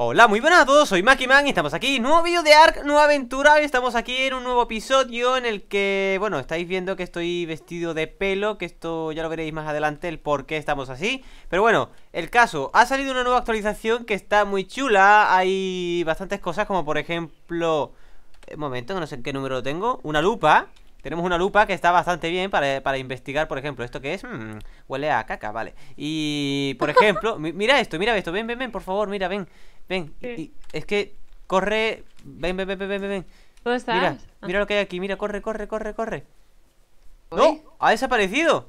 Hola, muy buenas a todos, soy MakiMan y estamos aquí, nuevo vídeo de Arc nueva aventura y Estamos aquí en un nuevo episodio en el que, bueno, estáis viendo que estoy vestido de pelo Que esto ya lo veréis más adelante, el por qué estamos así Pero bueno, el caso, ha salido una nueva actualización que está muy chula Hay bastantes cosas como por ejemplo... Eh, un momento, no sé en qué número lo tengo Una lupa tenemos una lupa que está bastante bien para, investigar, por ejemplo, esto que es. Mm, huele a caca, vale. Y, por ejemplo, mira esto, mira esto. Ven, ven, ven, por favor, mira, ven. Ven. es que corre. Ven, ven, ven, ven, ven. ven. ¿Dónde estás? Mira, ah. mira lo que hay aquí. Mira, corre, corre, corre, corre. ¡No! ¡Ha desaparecido!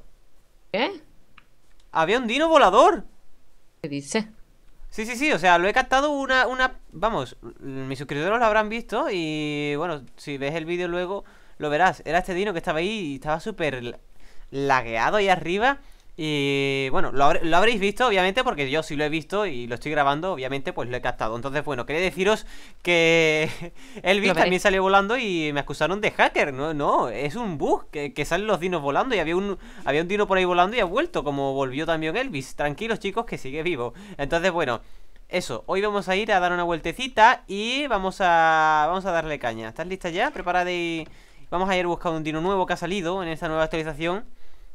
¿Qué? Había un dino volador. ¿Qué dice? Sí, sí, sí, o sea, lo he captado una, una... Vamos, mis suscriptores lo habrán visto y bueno, si ves el vídeo luego, lo verás. Era este Dino que estaba ahí y estaba súper lagueado ahí arriba. Y bueno, lo, habréis visto, obviamente, porque yo sí lo he visto y lo estoy grabando, obviamente, pues lo he captado. Entonces, bueno, quería deciros que Elvis también salió volando y me acusaron de hacker. No, no, es un bug, que, que, salen los dinos volando y había un, había un dino por ahí volando y ha vuelto, como volvió también Elvis. Tranquilos, chicos, que sigue vivo. Entonces, bueno, eso, hoy vamos a ir a dar una vueltecita y vamos a, vamos a darle caña. ¿Estás lista ya? Prepara y...? Vamos a ir buscando un dino nuevo que ha salido en esta nueva actualización.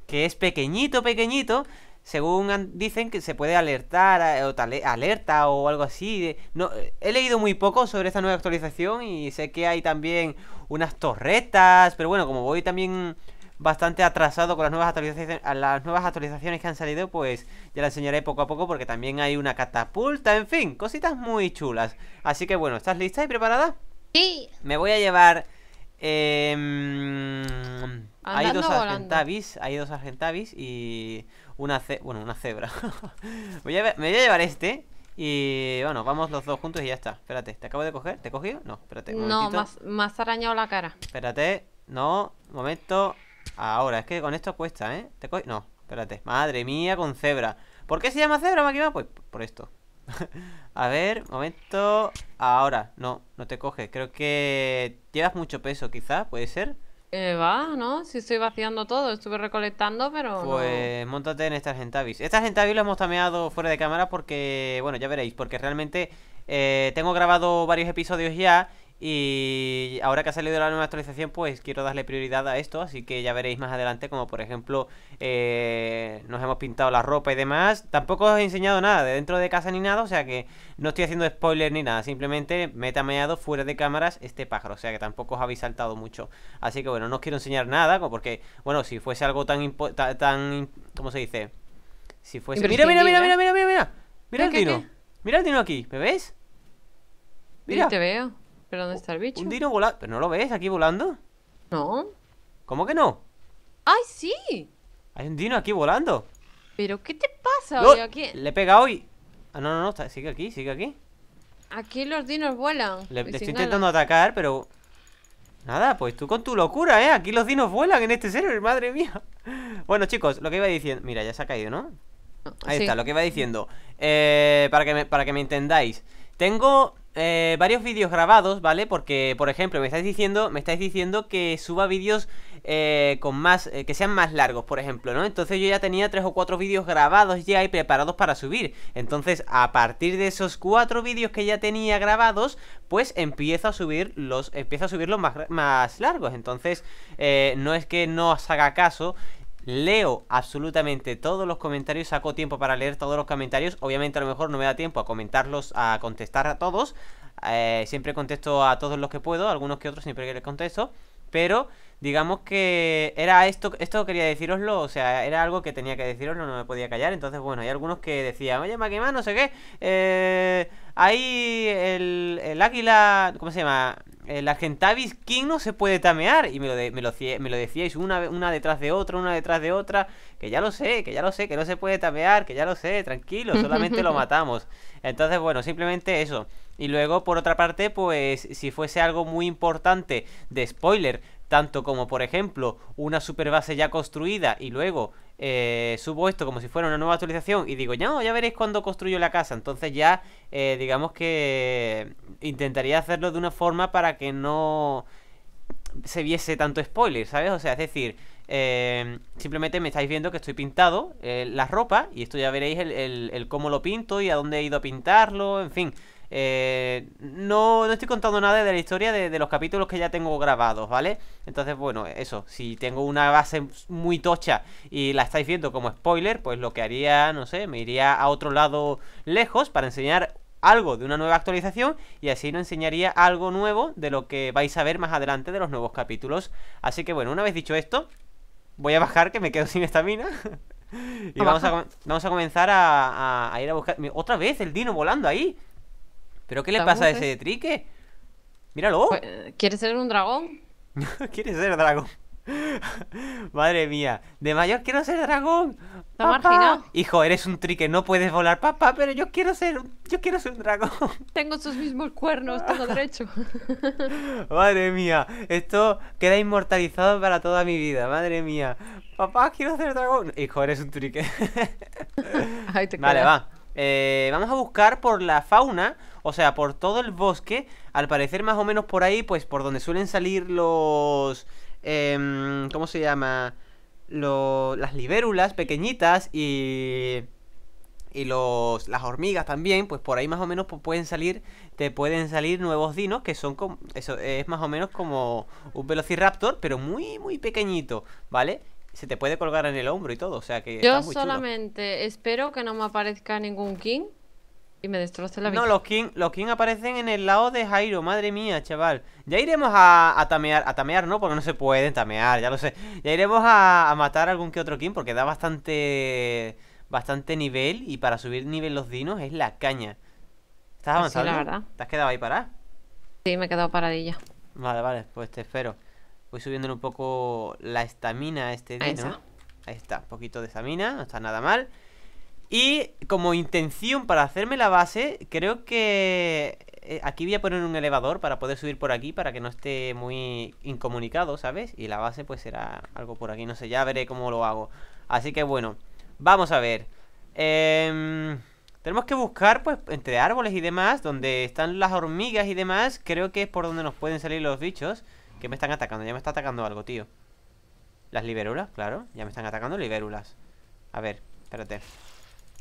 Que es pequeñito, pequeñito. Según dicen que se puede alertar o alerta o algo así. No, he leído muy poco sobre esta nueva actualización y sé que hay también unas torretas. Pero bueno, como voy también bastante atrasado con las nuevas actualizaciones, las nuevas actualizaciones que han salido, pues ya la enseñaré poco a poco porque también hay una catapulta, en fin, cositas muy chulas. Así que bueno, ¿estás lista y preparada? Sí. Me voy a llevar Em, hay dos argentavis, hay dos argentavis y una bueno, una cebra. voy a me voy a llevar este y bueno, vamos los dos juntos y ya está. Espérate, ¿te acabo de coger? ¿Te he cogido? No, espérate. Un no, más, más arañado la cara. Espérate, no, momento. Ahora, es que con esto cuesta, ¿eh? ¿Te no, espérate. Madre mía, con cebra. ¿Por qué se llama cebra, máquina? Pues por esto. a ver, momento. Ahora, no, no te coge. Creo que llevas mucho peso, quizá, puede ser. Eh, va, ¿no? Si estoy vaciando todo, estuve recolectando, pero. Pues no... montate en esta gentavis. Esta gentavis la hemos tameado fuera de cámara porque, bueno, ya veréis, porque realmente eh, tengo grabado varios episodios ya y ahora que ha salido la nueva actualización, pues quiero darle prioridad a esto, así que ya veréis más adelante como por ejemplo eh, nos hemos pintado la ropa y demás. Tampoco os he enseñado nada de dentro de casa ni nada, o sea que no estoy haciendo spoiler ni nada, simplemente me he tameado fuera de cámaras este pájaro, o sea que tampoco os habéis saltado mucho. Así que bueno, no os quiero enseñar nada, porque bueno, si fuese algo tan... tan ¿Cómo se dice? Si fuese... Mira, mira, mira, mira, mira, mira, mira. Mira el dino. Mira el dino aquí, ¿me ves? Mira. te veo. ¿Pero dónde está el bicho? Un dino volando. ¿Pero no lo ves aquí volando? No. ¿Cómo que no? ¡Ay, sí! Hay un dino aquí volando. ¿Pero qué te pasa? hoy aquí... Le he pegado y... Ah, no, no, no, sigue aquí, sigue aquí. Aquí los dinos vuelan. Le, estoy intentando atacar, pero... Nada, pues tú con tu locura, ¿eh? Aquí los dinos vuelan en este server, madre mía. Bueno, chicos, lo que iba diciendo... Mira, ya se ha caído, ¿no? Ah, Ahí está, lo que iba diciendo. Eh, para, que para que me entendáis. Tengo eh, varios vídeos grabados, ¿vale? Porque, por ejemplo, me estáis diciendo, me estáis diciendo que suba vídeos eh, con más, eh, que sean más largos, por ejemplo, ¿no? Entonces yo ya tenía tres o cuatro vídeos grabados ya y preparados para subir. Entonces, a partir de esos cuatro vídeos que ya tenía grabados, pues empiezo a subir los, empiezo a subir los más, más largos. Entonces, no es que no os haga caso Leo absolutamente todos los comentarios, saco tiempo para leer todos los comentarios. Obviamente a lo mejor no me da tiempo a comentarlos, a contestar a todos. Eh, siempre contesto a todos los que puedo, algunos que otros siempre que les contesto. Pero digamos que era esto, esto quería deciroslo, o sea, era algo que tenía que deciroslo, no me podía callar. Entonces, bueno, hay algunos que decían, oye, más no sé qué. Eh Ahí el, el águila, ¿cómo se llama? El Argentavis King no se puede tamear. Y me lo, decíais una, una detrás de otra, una detrás de otra. Que ya lo sé, que ya lo sé, que no se puede tamear, que ya lo sé, tranquilo, solamente lo matamos. Entonces, bueno, simplemente eso. Y luego, por otra parte, pues si fuese algo muy importante de spoiler, tanto como por ejemplo una base ya construida y luego eh, subo esto como si fuera una nueva actualización y digo, no, ya veréis cuando construyo la casa. Entonces ya, eh, digamos que intentaría hacerlo de una forma para que no se viese tanto spoiler, ¿sabes? O sea, es decir, em, simplemente me estáis viendo que estoy pintado eh, la ropa y esto ya veréis el cómo lo pinto y a dónde he ido a pintarlo, en fin. Eh, no, estoy contando nada de la historia de, los capítulos que ya tengo grabados, ¿vale? Entonces, bueno, eso, si tengo una base muy tocha y la estáis viendo como spoiler, pues lo que haría, no sé, me iría a otro lado lejos para enseñar algo de una nueva actualización y así nos enseñaría algo nuevo de lo que vais a ver más adelante de los nuevos capítulos. Así que bueno, una vez dicho esto, voy a bajar que me quedo sin estamina. y vamos a, vamos a, comenzar a ir a buscar... Otra vez el dino volando ahí. ¿Pero qué le pasa a ese trique? Míralo. Pues, ¿Quieres ser un dragón? ¿Quieres ser dragón? Madre mía, de mayor quiero ser dragón. Papá Hijo, eres un trique, no puedes volar, papá, pero yo quiero ser, yo quiero ser un dragón. Tengo sus mismos cuernos, tengo derecho. madre mía, esto queda inmortalizado para toda mi vida, madre mía. Papá, quiero ser dragón. Hijo, eres un trique. Ahí te vale, va. Eh, vamos a buscar por la fauna o sea, por todo el bosque, al parecer más o menos por ahí, pues por donde suelen salir los... Em, ¿Cómo se llama? las libérulas pequeñitas y... Y los, las hormigas también, pues por ahí más o menos pues, pueden salir, te pueden salir nuevos dinos que son como, eso es más o menos como un velociraptor, pero muy, muy pequeñito, ¿vale? se te puede colgar en el hombro y todo, o sea que... Yo solamente espero que no me aparezca ningún king y me destroce la vida. No, los King, los aparecen en el lado de Jairo, madre mía, chaval. Ya iremos a, tamear, a tamear, ¿no? Porque no se pueden tamear, ya lo sé. Ya iremos a, matar algún que otro King porque da bastante bastante nivel y para subir nivel los dinos es la caña. ¿Estás pues avanzando? la verdad. ¿Te has quedado ahí parada? Sí, me he quedado paradilla. Vale, vale, pues te espero. Voy subiendo un poco la estamina a este dino. Ahí está, un poquito de estamina, no está nada mal. Y como intención para hacerme la base, creo que eh, aquí voy a poner un elevador para poder subir por aquí para que no esté muy incomunicado, ¿sabes? Y la base pues será algo por aquí, no sé, ya veré cómo lo hago. Así que bueno, vamos a ver. Em, tenemos que buscar pues entre árboles y demás, donde están las hormigas y demás, creo que es por donde nos pueden salir los bichos que me están atacando. Ya me está atacando algo, tío. Las libérulas, claro, ya me están atacando libérulas. A ver, espérate.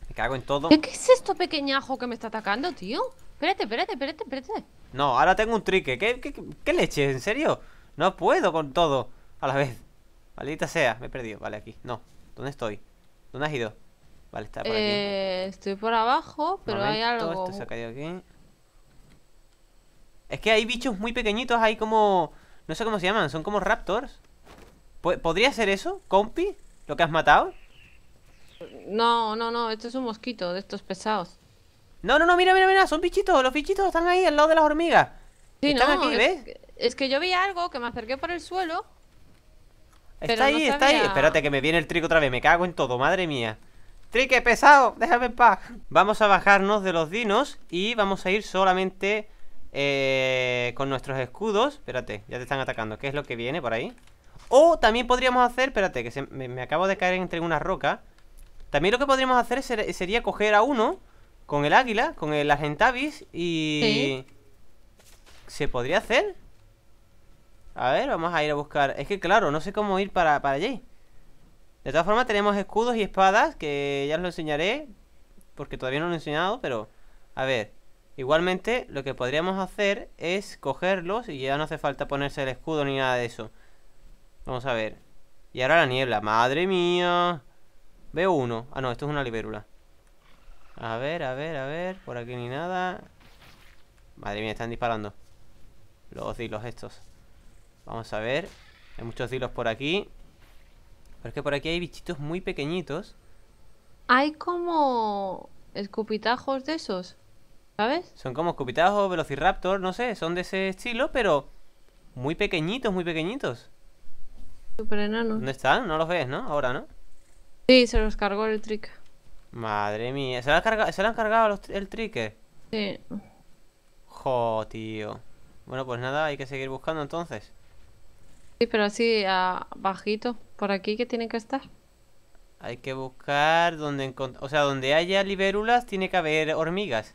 Me cago en todo. ¿Qué, es esto pequeñajo que me está atacando, tío? Espérate, espérate, espérate, espérate. No, ahora tengo un trique. ¿Qué, leche? ¿En serio? No puedo con todo a la vez. Maldita sea, me he perdido. Vale, aquí. No. ¿Dónde estoy? ¿Dónde has ido? Vale, está por aquí. Eh, estoy por abajo, pero hay algo. Esto se ha caído aquí. Es que hay bichos muy pequeñitos, ahí como... No sé cómo se llaman, son como raptors. ¿Podría ser eso, compi? ¿Lo que has matado? No, no, no, este es un mosquito de estos pesados. No, no, no, mira, mira, mira, son bichitos, los bichitos están ahí al lado de las hormigas. Sí, están no, aquí, ¿ves? Es que, yo vi algo que me acerqué por el suelo. Está ahí, está ahí. Espérate que me viene el trico otra vez, me cago en todo, madre mía. Trique pesado, déjame en paz. Vamos a bajarnos de los dinos y vamos a ir solamente eh, con nuestros escudos. Espérate, ya te están atacando. ¿Qué es lo que viene por ahí? O también podríamos hacer, espérate, que me, acabo de caer entre una roca también lo que podríamos hacer sería coger a uno con el águila, con el Argentavis y... ¿Se podría hacer? A ver, vamos a ir a buscar. Es que claro, no sé cómo ir para, para allí. De todas formas, tenemos escudos y espadas, que ya os lo enseñaré, porque todavía no lo he enseñado, pero... A ver, igualmente lo que podríamos hacer es cogerlos y ya no hace falta ponerse el escudo ni nada de eso. Vamos a ver. Y ahora la niebla, madre mía. Veo uno. Ah, no, esto es una libérula. A ver, a ver, a ver. Por aquí ni nada. Madre mía, están disparando. Los hilos estos. Vamos a ver. Hay muchos hilos por aquí. Pero es que por aquí hay bichitos muy pequeñitos. Hay como escupitajos de esos. ¿Sabes? Son como escupitajos, velociraptor, no sé, son de ese estilo, pero muy pequeñitos, muy pequeñitos. ¿Dónde están? No los ves, ¿no? Ahora, ¿no? Sí, se los cargó el trick. Madre mía, ¿se lo han cargado, ¿se han cargado el trick? Sí. Jo, tío. Bueno, pues nada, hay que seguir buscando entonces. Sí, pero así bajito, por aquí que tiene que estar. Hay que buscar donde o sea, donde haya libérulas tiene que haber hormigas.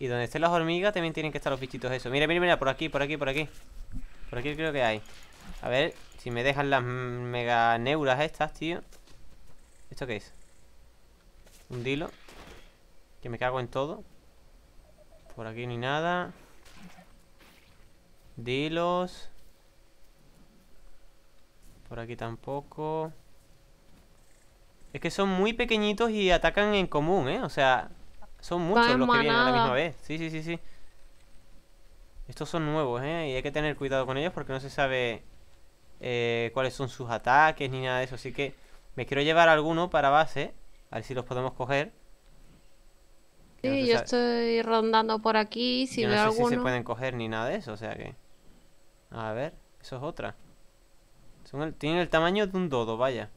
Y donde estén las hormigas también tienen que estar los bichitos eso. Mira, mira, mira, por aquí, por aquí, por aquí. Por aquí creo que hay. A ver si me dejan las mega neuras estas, tío. ¿Esto qué es? Un dilo. Que me cago en todo. Por aquí ni nada. Dilos. Por aquí tampoco. Es que son muy pequeñitos y atacan en común, ¿eh? O sea, son muchos los que vienen a la misma vez. Sí, sí, sí, sí. Estos son nuevos, ¿eh? Y hay que tener cuidado con ellos porque no se sabe eh, cuáles son sus ataques ni nada de eso. Así que me quiero llevar alguno para base. A ver si los podemos coger. Sí, yo estoy rondando por aquí. Si yo veo no sé si se pueden coger ni nada de eso, o sea que. A ver, eso es otra. Tienen el tamaño de un dodo, vaya.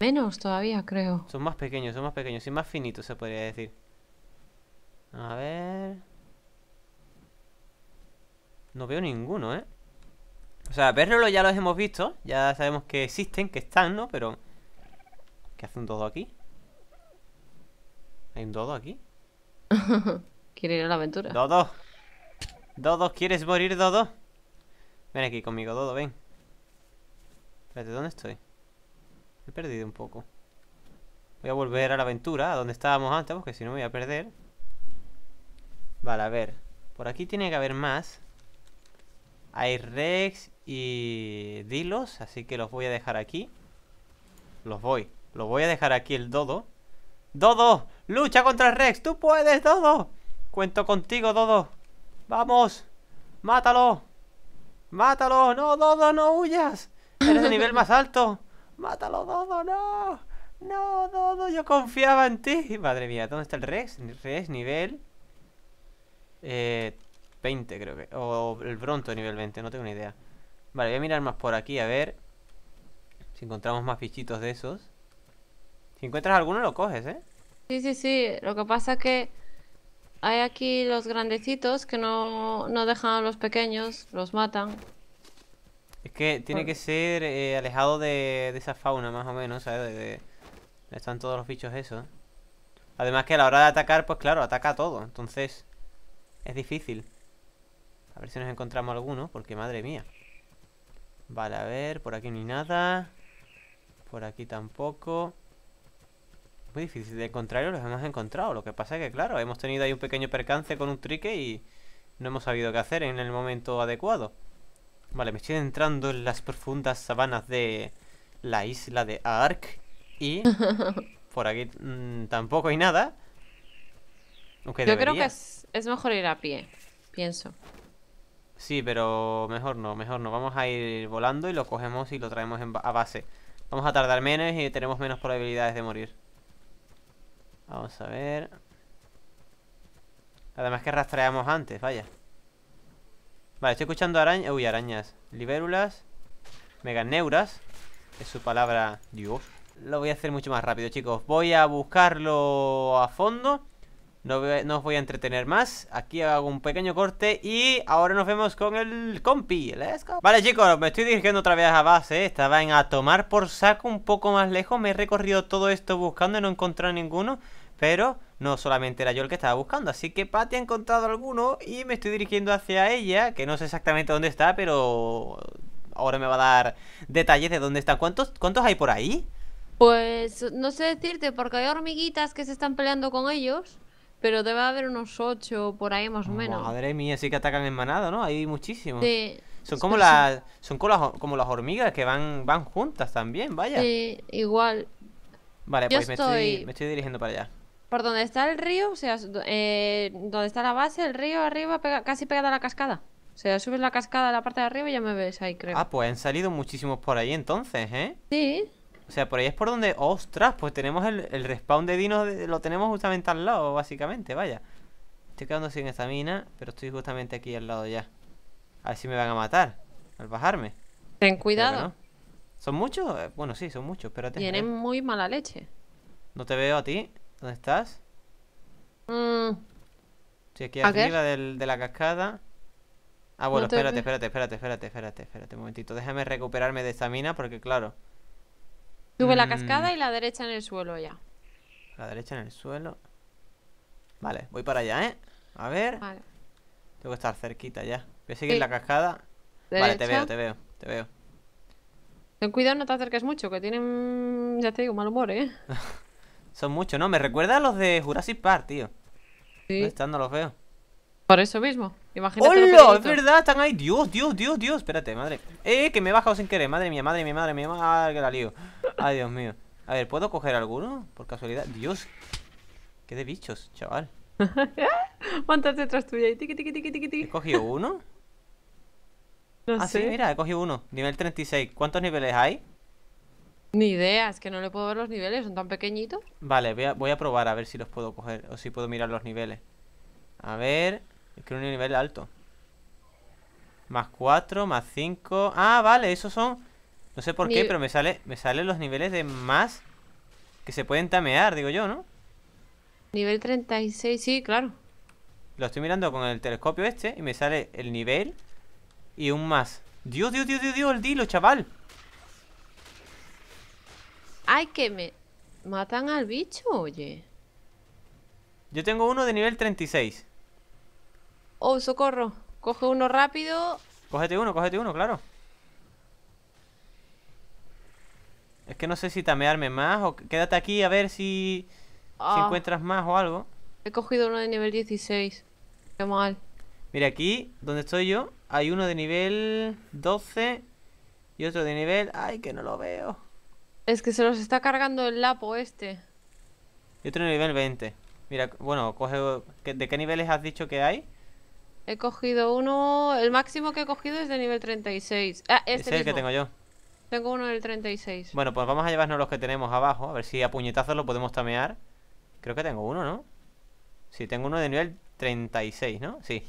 Menos todavía, creo. Son más pequeños, son más pequeños y más finitos, se podría decir. A ver. No veo ninguno, ¿eh? O sea, verlo ya los hemos visto. Ya sabemos que existen, que están, ¿no? Pero ¿Qué hace un dodo aquí? ¿Hay un dodo aquí? Quiere ir a la aventura. ¡Dodo! ¡Dodo! ¿Quieres morir, Dodo? Ven aquí conmigo, Dodo, ven. Espérate, ¿dónde estoy? he perdido un poco. Voy a volver a la aventura, a donde estábamos antes, porque si no me voy a perder. Vale, a ver. Por aquí tiene que haber más. Hay Rex y Dilos, así que los voy a dejar aquí. Los voy. Lo voy a dejar aquí el Dodo. ¡Dodo! ¡Lucha contra el Rex! ¡Tú puedes, Dodo! Cuento contigo, Dodo. ¡Vamos! ¡Mátalo! ¡Mátalo! ¡No, Dodo, no huyas! ¡Eres el nivel más alto! ¡Mátalo, Dodo, no! ¡No, Dodo, yo confiaba en ti! Madre mía, ¿dónde está el Rex? Rex, nivel... Eh... 20 creo que O el Bronto nivel 20, no tengo ni idea Vale, voy a mirar más por aquí, a ver Si encontramos más fichitos de esos si encuentras alguno lo coges, ¿eh? Sí, sí, sí. Lo que pasa es que hay aquí los grandecitos que no, no dejan a los pequeños, los matan. Es que tiene que ser eh, alejado de, de, esa fauna, más o menos, ¿sabes? De, están todos los bichos esos. Además que a la hora de atacar, pues claro, ataca a todo. Entonces, es difícil. A ver si nos encontramos alguno, porque madre mía. Vale, a ver, por aquí ni nada. Por aquí tampoco muy difícil. De contrario, los hemos encontrado. Lo que pasa es que, claro, hemos tenido ahí un pequeño percance con un trique y no hemos sabido qué hacer en el momento adecuado. Vale, me estoy entrando en las profundas sabanas de la isla de Ark y por aquí mm, tampoco hay nada. Aunque Yo creo que es, mejor ir a pie, pienso. Sí, pero mejor no, mejor no. Vamos a ir volando y lo cogemos y lo traemos a base. Vamos a tardar menos y tenemos menos probabilidades de morir. Vamos a ver. Además que rastreamos antes, vaya. Vale, estoy escuchando arañas. Uy, arañas. Libérulas. Meganeuras. Es su palabra. Dios. Lo voy a hacer mucho más rápido, chicos. Voy a buscarlo a fondo. No, os voy a entretener más Aquí hago un pequeño corte Y ahora nos vemos con el compi Let's Vale chicos, me estoy dirigiendo otra vez a base Estaba en a tomar por saco un poco más lejos Me he recorrido todo esto buscando y no he encontrado ninguno Pero no solamente era yo el que estaba buscando Así que Pati ha encontrado alguno Y me estoy dirigiendo hacia ella Que no sé exactamente dónde está, pero... Ahora me va a dar detalles de dónde está ¿Cuántos, cuántos hay por ahí? Pues no sé decirte, porque hay hormiguitas que se están peleando con ellos. Pero debe haber unos ocho por ahí más o menos. Madre mía, sí que atacan en manada, ¿no? Hay muchísimos. Sí. Son como las son como las, hormigas que van van juntas también, vaya. Sí, igual. Vale, pues Me, estoy, me estoy dirigiendo para allá. Por donde está el río, o sea, eh, donde está la base, el río arriba, casi pegada a la cascada. O sea, subes la cascada a la parte de arriba y ya me ves ahí, creo. Ah, pues han salido muchísimos por ahí entonces, ¿eh? Sí. O sea, por ahí es por donde... ¡Ostras! Pues tenemos el, el respawn de dinos, lo tenemos justamente al lado, básicamente, vaya. Estoy quedando sin esta mina, pero estoy justamente aquí al lado ya. A ver si me van a matar al bajarme. Ten cuidado. ¿Son muchos? Eh, bueno, sí, son muchos, espérate. Tienen muy mala leche. No te veo a ti. ¿Dónde estás? Estoy mm. aquí arriba de la cascada. Ah, bueno, espérate, espérate, espérate, espérate, espérate, espérate, un momentito. Déjame recuperarme de esta mina porque, claro, Tuve la cascada y la derecha en el suelo ya. La derecha en el suelo. Vale, voy para allá, ¿eh? A ver. Vale. Tengo que estar cerquita ya. Voy a seguir la cascada. Vale, te veo, te veo, te veo. Ten cuidado, no te acerques mucho, que tienen, ya te digo, mal humor, ¿eh? Son muchos, ¿no? Me recuerda a los de Jurassic Park, tío. Sí. Están, no los veo. Por eso mismo. Imagínate. ¡Hola! Es verdad, están ahí. Dios, Dios, Dios, Dios. Espérate, madre. Eh, que me he bajado sin querer. Madre mía, madre mía, madre mía. Madre, que la lío. Ay, Dios mío. A ver, ¿puedo coger alguno? Por casualidad. Dios. Qué de bichos, chaval. ¿Cuántas detrás tuya ¿He cogido uno? No ah, sí, mira, he cogido uno. Nivel 36. ¿Cuántos niveles hay? Ni idea, es que no le puedo ver los niveles, son tan pequeñitos. Vale, voy a, probar a ver si los puedo coger o si puedo mirar los niveles. A ver, es que un nivel alto. Más 4, más 5. Ah, vale, esos son no sé por qué, pero me sale me salen los niveles de más que se pueden tamear, digo yo, ¿no? Nivel 36, sí, claro. Lo estoy mirando con el telescopio este y me sale el nivel y un más. Dios, Dios, Dios, Dios, Dios, el dilo, chaval. Ay, que me matan al bicho, oye. Yo tengo uno de nivel 36. Oh, socorro. Coge uno rápido. Cógete uno, cógete uno, claro. Es que no sé si tamearme más o quédate aquí a ver si, ah. encuentras más o algo. He cogido uno de nivel 16. Qué mal. Mira, aquí donde estoy yo hay uno de nivel 12 y otro de nivel... ¡Ay, que no lo veo! Es que se los está cargando el lapo este. Y otro de nivel 20. Mira, bueno, coge... ¿De qué niveles has dicho que hay? He cogido uno... El máximo que he cogido es de nivel 36. Ah, este es el que tengo yo. Tengo uno del 36. Bueno, pues vamos a llevarnos los que tenemos abajo. A ver si a puñetazos lo podemos tamear. Creo que tengo uno, ¿no? Sí, tengo uno de nivel 36, ¿no? Sí.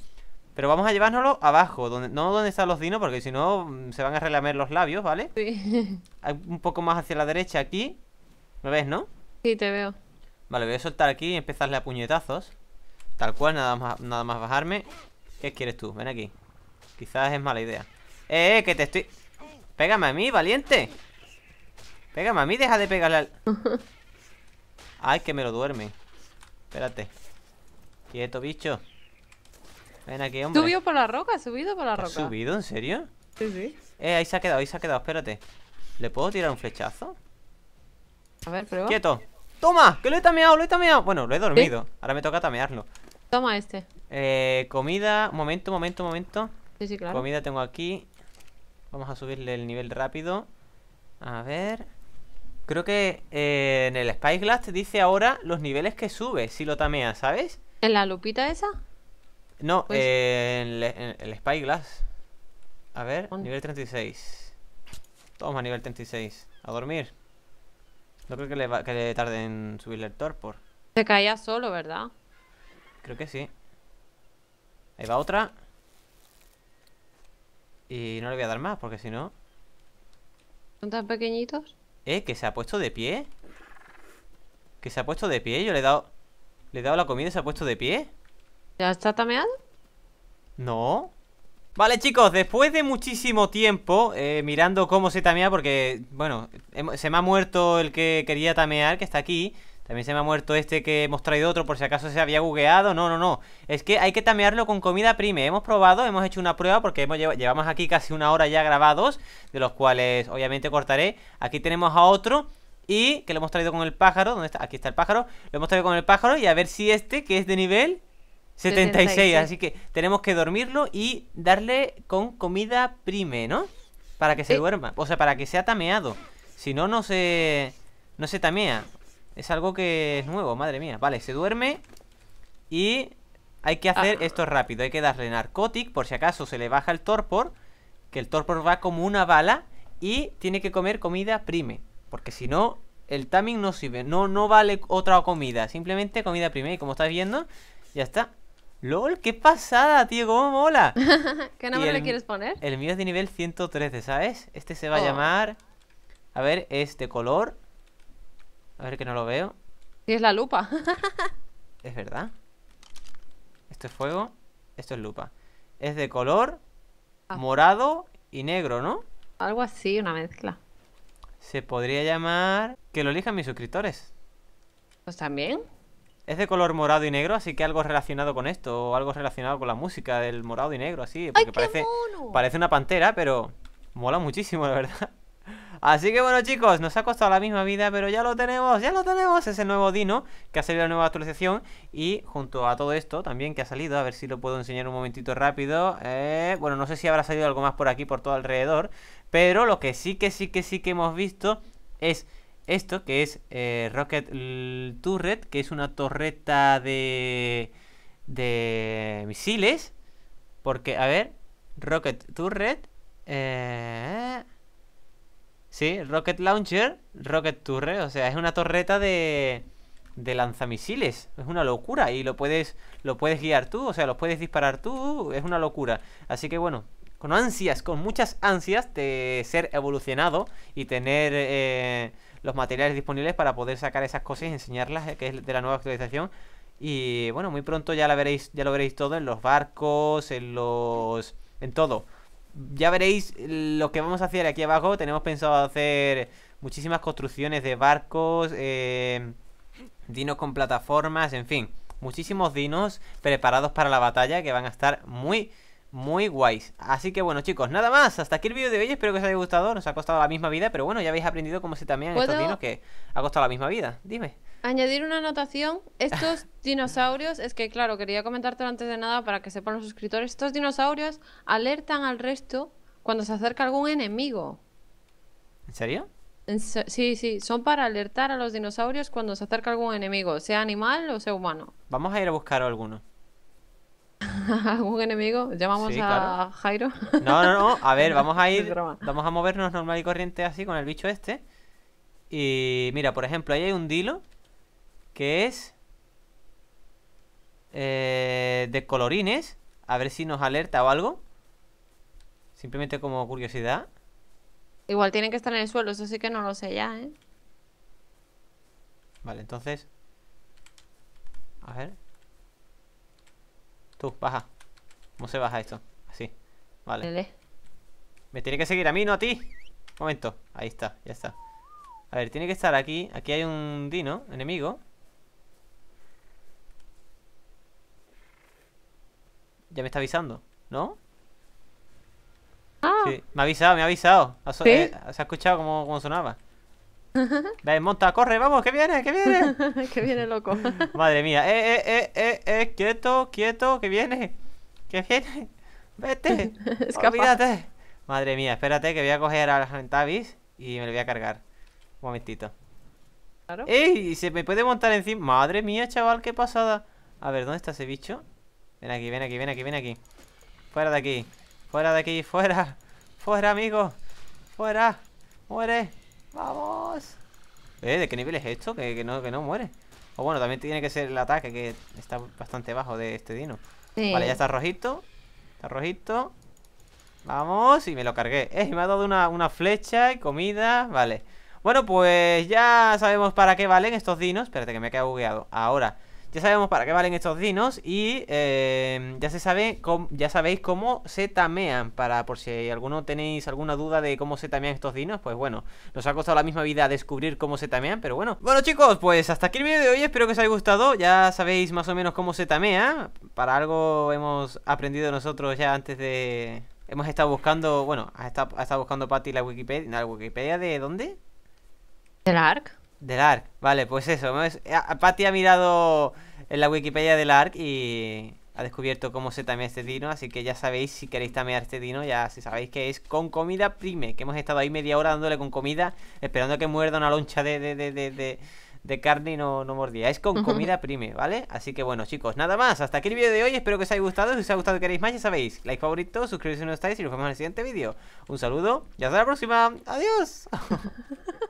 Pero vamos a llevárnoslo abajo, donde, no donde están los dinos, porque si no mm, se van a relamer los labios, ¿vale? Sí. Un poco más hacia la derecha aquí. ¿Me ves, no? Sí, te veo. Vale, voy a soltar aquí y empezarle a puñetazos. Tal cual, nada más, nada más bajarme. ¿Qué quieres tú? Ven aquí. Quizás es mala idea. eh! eh que te estoy... Pégame a mí, valiente. Pégame a mí, deja de pegarle al... Ay, que me lo duerme. Espérate. Quieto, bicho. Ven aquí, hombre. Subido por la roca, subido por la roca. ¿Subido? ¿En serio? Sí, sí. Eh, ahí se ha quedado, ahí se ha quedado, espérate. ¿Le puedo tirar un flechazo? A ver, prueba. Quieto. ¡Toma! ¡Que lo he tameado, lo he tameado! Bueno, lo he dormido. Ahora me toca tamearlo. Toma este. Eh, comida. Momento, momento, momento. Sí, sí, claro. Comida tengo aquí. Vamos a subirle el nivel rápido. A ver. Creo que eh, en el Spyglass te dice ahora los niveles que sube si lo tameas, ¿sabes? ¿En la lupita esa? No, pues eh, en, el Spyglass. A ver, nivel 36. Toma, nivel 36. A dormir. No creo que le, que le tarde en subirle el torpor. Se caía solo, ¿verdad? Creo que sí. Ahí va otra. Y no le voy a dar más, porque si no... ¿Son tan pequeñitos? ¿Eh? ¿Que se ha puesto de pie? ¿Que se ha puesto de pie? Yo le he dado... ¿Le he dado la comida y se ha puesto de pie? ¿Ya está tameado? No Vale chicos, después de muchísimo tiempo eh, mirando cómo se tamea porque, bueno, se me ha muerto el que quería tamear, que está aquí también se me ha muerto este que hemos traído otro por si acaso se había bugueado. No, no, no. Es que hay que tamearlo con comida prime. Hemos probado, hemos hecho una prueba porque hemos llevamos aquí casi una hora ya grabados, de los cuales obviamente cortaré. Aquí tenemos a otro y que lo hemos traído con el pájaro. ¿Dónde está? Aquí está el pájaro. Lo hemos traído con el pájaro y a ver si este, que es de nivel 76. Así que tenemos que dormirlo y darle con comida prime, ¿no? Para que se duerma. O sea, para que sea tameado. Si no, no se... No se tamea. Es algo que es nuevo, madre mía. Vale, se duerme y hay que hacer ah. esto rápido. Hay que darle narcotic por si acaso se le baja el torpor, que el torpor va como una bala y tiene que comer comida prime, porque si no el timing no sirve, no no vale otra comida, simplemente comida prime y como estás viendo, ya está. LOL, qué pasada, tío, cómo mola. ¿Qué nombre le quieres poner? El mío es de nivel 113, ¿sabes? Este se va a oh. llamar A ver, este color a ver que no lo veo. Sí, es la lupa. es verdad. Esto es fuego. Esto es lupa. Es de color ah. morado y negro, ¿no? Algo así, una mezcla. Se podría llamar... Que lo elijan mis suscriptores. Pues también. Es de color morado y negro, así que algo relacionado con esto, o algo relacionado con la música del morado y negro, así. Porque parece, parece una pantera, pero mola muchísimo, la verdad. Así que bueno chicos, nos ha costado la misma vida, pero ya lo tenemos, ya lo tenemos. Ese nuevo Dino que ha salido la nueva actualización y junto a todo esto también que ha salido, a ver si lo puedo enseñar un momentito rápido. Eh, bueno, no sé si habrá salido algo más por aquí, por todo alrededor, pero lo que sí que sí que sí que hemos visto es esto, que es eh, Rocket Turret, que es una torreta de, de misiles. Porque, a ver, Rocket Turret... Eh, Sí, Rocket Launcher, Rocket Turret, o sea, es una torreta de, de lanzamisiles, es una locura y lo puedes lo puedes guiar tú, o sea, lo puedes disparar tú, es una locura. Así que bueno, con ansias, con muchas ansias de ser evolucionado y tener eh, los materiales disponibles para poder sacar esas cosas y enseñarlas, eh, que es de la nueva actualización. Y bueno, muy pronto ya la veréis, ya lo veréis todo en los barcos, en los en todo ya veréis lo que vamos a hacer aquí abajo. Tenemos pensado hacer muchísimas construcciones de barcos, eh, dinos con plataformas, en fin. Muchísimos dinos preparados para la batalla que van a estar muy muy guays. Así que bueno, chicos, nada más. Hasta aquí el vídeo de hoy. Espero que os haya gustado. Nos ha costado la misma vida, pero bueno, ya habéis aprendido cómo se también estos dinos que ha costado la misma vida. Dime. Añadir una anotación. Estos dinosaurios, es que claro, quería comentártelo antes de nada para que sepan los suscriptores. Estos dinosaurios alertan al resto cuando se acerca algún enemigo. ¿En serio? sí, sí, son para alertar a los dinosaurios cuando se acerca algún enemigo, sea animal o sea humano. Vamos a ir a buscar alguno. algún enemigo? ¿Llamamos a Jairo? No, no, no. A ver, vamos a ir. Vamos a movernos normal y corriente así con el bicho este. Y mira, por ejemplo, ahí hay un dilo que es eh, de colorines. A ver si nos alerta o algo. Simplemente como curiosidad. Igual tienen que estar en el suelo, eso sí que no lo sé ya, ¿eh? Vale, entonces... A ver, Tú, baja. ¿Cómo se baja esto? Así. Vale. Me tiene que seguir a mí, no a ti. Momento. Ahí está, ya está. A ver, tiene que estar aquí. Aquí hay un dino, enemigo. Ya me está avisando, ¿no? Ah. Sí, me ha avisado, me ha avisado. Eh, se ha escuchado como cómo sonaba. Ven, monta, corre, vamos, que viene, que viene. que viene, loco. Madre mía. Eh, eh, eh, eh, eh, quieto, quieto, que viene. Que viene. Vete. Olvídate. Madre mía, espérate que voy a coger la Gentavis y me lo voy a cargar. Un momentito. Claro. ¡Ey! Se me puede montar encima. Madre mía, chaval, qué pasada. A ver, ¿dónde está ese bicho? Ven aquí, ven aquí, ven aquí, ven aquí. Fuera de aquí. Fuera de aquí, fuera. Fuera, amigo. Fuera. Muere. ¡Vamos! ¿Eh? ¿De qué nivel es esto? Que, no, que no muere. O bueno, también tiene que ser el ataque, que está bastante bajo de este dino. Vale, ya está rojito. Está rojito. Vamos, y me lo cargué. Eh, me ha dado una, una flecha y comida. Vale. Bueno, pues ya sabemos para qué valen estos dinos. Espérate que me he quedado bugueado. Ahora, ya sabemos para qué valen estos dinos y eh, ya se sabe ya sabéis cómo se tamean. Para por si alguno tenéis alguna duda de cómo se tamean estos dinos, pues bueno, nos ha costado la misma vida descubrir cómo se tamean, pero bueno. Bueno chicos, pues hasta aquí el vídeo de hoy, espero que os haya gustado. Ya sabéis más o menos cómo se tamea. Para algo hemos aprendido nosotros ya antes de... Hemos estado buscando, bueno, ha estado, buscando Patty la Wikipedia. ¿La Wikipedia de dónde? Del ARC. Del ARC, vale, pues eso. ha mirado en la Wikipedia del ARC y ha descubierto cómo se tamea este dino. Así que ya sabéis, si queréis tamear este dino, ya si sabéis que es con comida prime. Que hemos estado ahí media hora dándole con comida, esperando que muerda una loncha de, de, de, de de carne y no, no mordía. Es con comida prime, ¿vale? Así que bueno, chicos, nada más. Hasta aquí el vídeo de hoy. Espero que os haya gustado. Si os ha gustado y queréis más, ya sabéis. Like favorito, suscribiros si no estáis y nos vemos en el siguiente vídeo. Un saludo y hasta la próxima. Adiós.